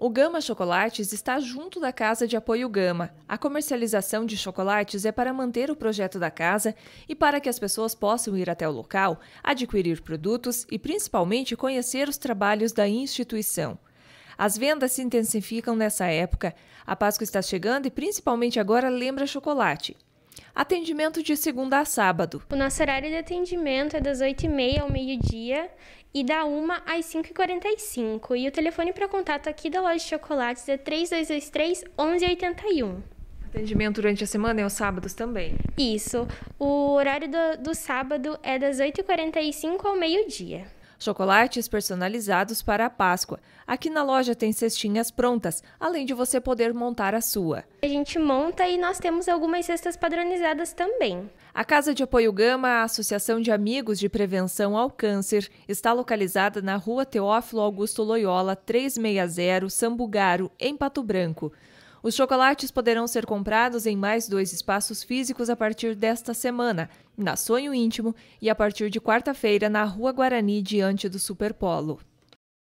O Gama Chocolates está junto da Casa de Apoio Gama. A comercialização de chocolates é para manter o projeto da casa e para que as pessoas possam ir até o local, adquirir produtos e principalmente conhecer os trabalhos da instituição. As vendas se intensificam nessa época. A Páscoa está chegando e principalmente agora lembra chocolate. Atendimento de segunda a sábado. O nosso horário de atendimento é das 8h30 ao meio-dia e da 1 às 5h45. E o telefone para contato aqui da loja de chocolates é 3223 1181. Atendimento durante a semana e é aos sábados também? Isso. O horário do, do sábado é das 8h45 ao meio-dia chocolates personalizados para a Páscoa. Aqui na loja tem cestinhas prontas, além de você poder montar a sua. A gente monta e nós temos algumas cestas padronizadas também. A Casa de Apoio Gama, a Associação de Amigos de Prevenção ao Câncer, está localizada na Rua Teófilo Augusto Loyola, 360, Sambugaro, em Pato Branco. Os chocolates poderão ser comprados em mais dois espaços físicos a partir desta semana, na Sonho Íntimo e a partir de quarta-feira na Rua Guarani, diante do Superpolo.